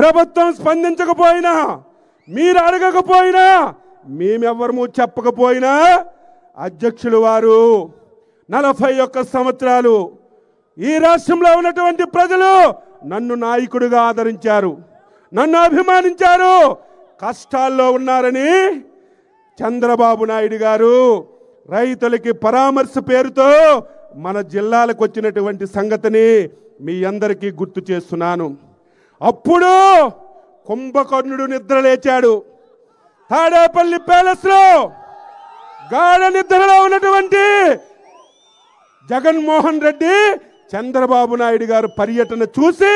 ప్రభుత్వం స్పందించకపోయినా మీరు అడగకపోయినా మేమెవ్వరము చెప్పకపోయినా అధ్యక్షులు వారు నలభై ఒక్క సంవత్సరాలు ఈ రాష్ట్రంలో ఉన్నటువంటి ప్రజలు నన్ను నాయకుడిగా ఆదరించారు నన్ను అభిమానించారు కష్టాల్లో ఉన్నారని చంద్రబాబు నాయుడు గారు రైతులకి పరామర్శ పేరుతో మన జిల్లాలకు వచ్చినటువంటి సంగతిని మీ అందరికీ గుర్తు చేస్తున్నాను అప్పుడు కుంభకర్ణుడు నిద్రలేచాడు తాడేపల్లి ప్యాలెస్లో గాఢ నిద్రలో ఉన్నటువంటి జగన్మోహన్ రెడ్డి చంద్రబాబు నాయుడు గారు పర్యటన చూసి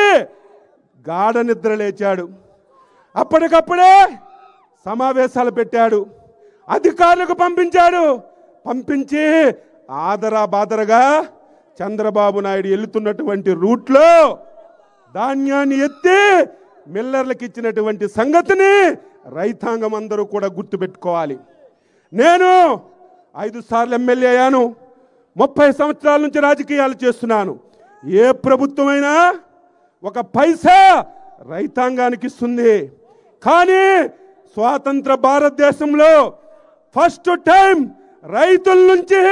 గాఢ నిద్ర లేచాడు అప్పటికప్పుడే సమావేశాలు పెట్టాడు అధికారులకు పంపించాడు పంపించి ఆదరా బాదరగా చంద్రబాబు నాయుడు వెళుతున్నటువంటి రూట్లో ధాన్యాన్ని ఎత్తి మిల్లర్లకు ఇచ్చినటువంటి సంగతిని రైతాంగం అందరూ కూడా గుర్తుపెట్టుకోవాలి నేను ఐదు సార్లు ఎమ్మెల్యే అయ్యాను ముప్పై సంవత్సరాల నుంచి రాజకీయాలు చేస్తున్నాను ఏ ప్రభుత్వమైనా ఒక పైసా రైతాంగానికి ఇస్తుంది కానీ స్వాతంత్ర భారతదేశంలో ఫస్ట్ టైం రైతుల నుంచి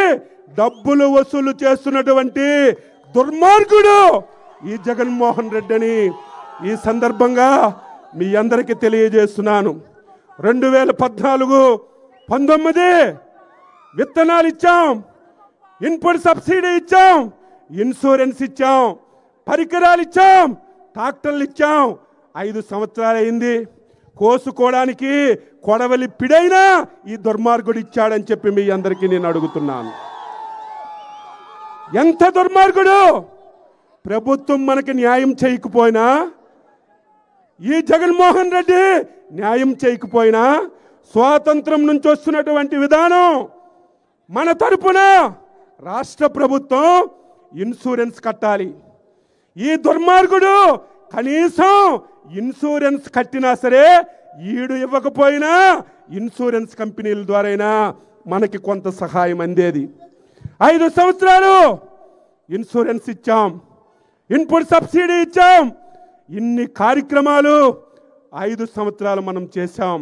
డబ్బులు వసూలు చేస్తున్నటువంటి దుర్మార్గుడు ఈ జగన్మోహన్ రెడ్డి అని ఈ సందర్భంగా మీ అందరికీ తెలియజేస్తున్నాను రెండు వేల పద్నాలుగు పంతొమ్మిది విత్తనాలు ఇచ్చాం ఇన్పుట్ సబ్సిడీ ఇచ్చాం ఇన్సూరెన్స్ ఇచ్చాం పరికరాలు ఇచ్చాం ట్రాక్టర్లు ఇచ్చాం ఐదు సంవత్సరాలు అయింది కోసుకోవడానికి కొడవలి పిడైనా ఈ దుర్మార్గుడు ఇచ్చాడని చెప్పి మీ అందరికీ నేను అడుగుతున్నాను ఎంత దుర్మార్గుడు ప్రభుత్వం మనకి న్యాయం చేయకపోయినా ఈ జగన్మోహన్ రెడ్డి న్యాయం చేయకపోయినా స్వాతంత్రం నుంచి వస్తున్నటువంటి విధానం మన తరపున రాష్ట్ర ప్రభుత్వం ఇన్సూరెన్స్ కట్టాలి ఈ దుర్మార్గుడు కనీసం ఇన్సూరెన్స్ కట్టినా సరే ఈడు ఇవ్వకపోయినా ఇన్సూరెన్స్ కంపెనీల ద్వారైనా మనకి కొంత సహాయం అందేది ఐదు సంవత్సరాలు ఇన్సూరెన్స్ ఇచ్చాం ఇన్పుట్ సబ్సిడీ ఇచ్చాం ఇన్ని కార్యక్రమాలు ఐదు సంవత్సరాలు మనం చేశాం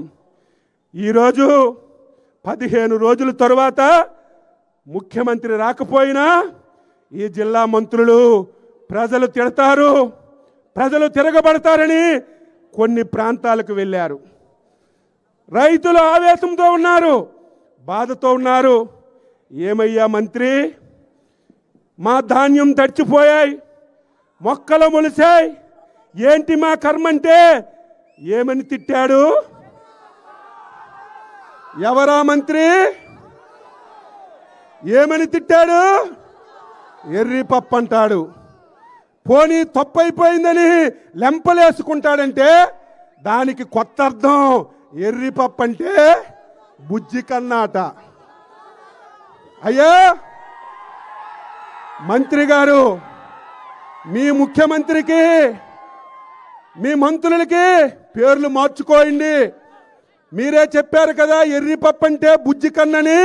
ఈరోజు పదిహేను రోజుల తరువాత ముఖ్యమంత్రి రాకపోయినా ఈ జిల్లా మంత్రులు ప్రజలు తిడతారు ప్రజలు తిరగబడతారని కొన్ని ప్రాంతాలకు వెళ్ళారు రైతులు ఆవేశంతో ఉన్నారు బాధతో ఉన్నారు ఏమయ్యా మంత్రి మా ధాన్యం తడిచిపోయాయి మొక్కలు మొలిసాయి ఏంటి మా కర్మంటే ఏమని తిట్టాడు ఎవరా మంత్రి ఏమని తిట్టాడు ఎర్రి పప్పు అంటాడు పోనీ తప్పైపోయిందని లెంపలేసుకుంటాడంటే దానికి కొత్త అర్థం ఎర్రి పప్పు అంటే బుజ్జి కన్నాట అయ్యా మంత్రి గారు మీ ముఖ్యమంత్రికి మీ మంత్రులకి పేర్లు మార్చుకోండి మీరే చెప్పారు కదా అంటే బుజ్జి కన్నని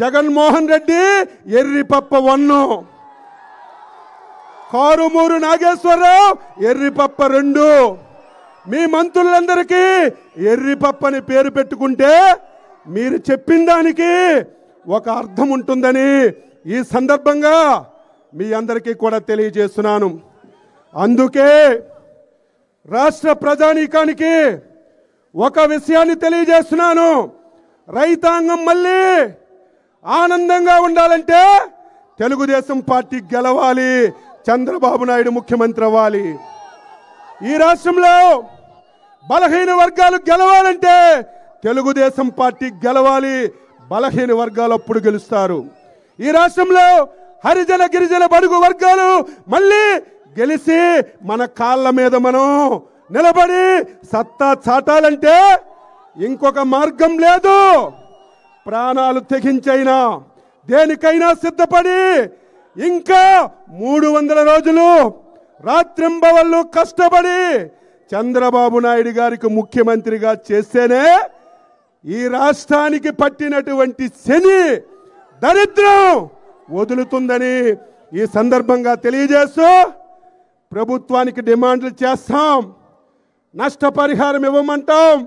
జగన్మోహన్ రెడ్డి ఎర్రిపప్ప వన్ను కారుమూరు నాగేశ్వరరావు ఎర్రిపప్ప రెండు మీ మంత్రులందరికీ ఎర్రిపప్పని పేరు పెట్టుకుంటే మీరు చెప్పిన దానికి ఒక అర్థం ఉంటుందని ఈ సందర్భంగా మీ అందరికీ కూడా తెలియజేస్తున్నాను అందుకే రాష్ట్ర ప్రజానీకానికి ఒక విషయాన్ని తెలియజేస్తున్నాను రైతాంగం మళ్ళీ ఆనందంగా ఉండాలంటే తెలుగుదేశం పార్టీ గెలవాలి చంద్రబాబు నాయుడు ముఖ్యమంత్రి అవ్వాలి ఈ రాష్ట్రంలో బలహీన వర్గాలు గెలవాలంటే తెలుగుదేశం పార్టీ గెలవాలి బలహీన వర్గాలు అప్పుడు గెలుస్తారు ఈ రాష్ట్రంలో హరిజన గిరిజన బడుగు వర్గాలు మళ్ళీ గెలిచి మన కాళ్ళ మీద మనం నిలబడి సత్తా చాటాలంటే ఇంకొక మార్గం లేదు ప్రాణాలు తెగించైనా దేనికైనా సిద్ధపడి ఇంకా మూడు వందల రోజులు రాత్రింబవళ్ళు కష్టపడి చంద్రబాబు నాయుడు గారికి ముఖ్యమంత్రిగా చేస్తేనే ఈ రాష్ట్రానికి పట్టినటువంటి శని దరిద్రం వదులుతుందని ఈ సందర్భంగా తెలియజేస్తూ ప్రభుత్వానికి డిమాండ్లు చేస్తాం నష్టపరిహారం ఇవ్వమంటాం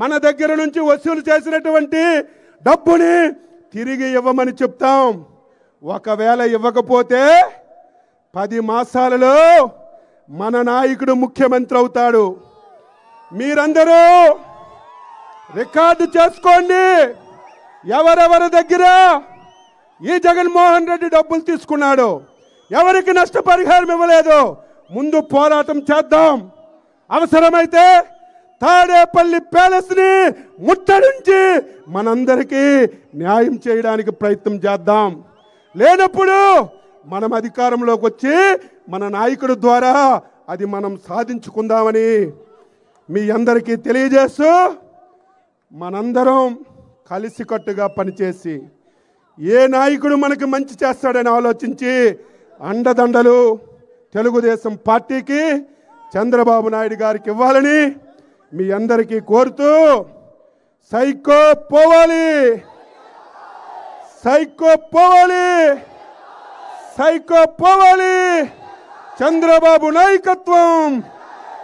మన దగ్గర నుంచి వసూలు చేసినటువంటి డబ్బుని తిరిగి ఇవ్వమని చెప్తాం ఒకవేళ ఇవ్వకపోతే పది మాసాలలో మన నాయకుడు ముఖ్యమంత్రి అవుతాడు మీరందరూ రికార్డు చేసుకోండి ఎవరెవరి దగ్గర ఈ జగన్మోహన్ రెడ్డి డబ్బులు తీసుకున్నాడు ఎవరికి నష్టపరిహారం ఇవ్వలేదు ముందు పోరాటం చేద్దాం అవసరమైతే తాడేపల్లి ప్యాలెస్ని ముట్టడించి మనందరికీ న్యాయం చేయడానికి ప్రయత్నం చేద్దాం లేనప్పుడు మనం అధికారంలోకి వచ్చి మన నాయకుడు ద్వారా అది మనం సాధించుకుందామని మీ అందరికీ తెలియజేస్తూ మనందరం కలిసికట్టుగా పనిచేసి ఏ నాయకుడు మనకు మంచి చేస్తాడని ఆలోచించి అండదండలు తెలుగుదేశం పార్టీకి చంద్రబాబు నాయుడు గారికి ఇవ్వాలని మీ అందరికీ కోరుతూ సైకో పోవాలి సైకో పోవాలి సైకో పోవాలి చంద్రబాబు నాయకత్వం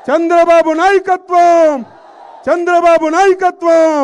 చంద్రబాబు నాయకత్వం చంద్రబాబు నాయకత్వం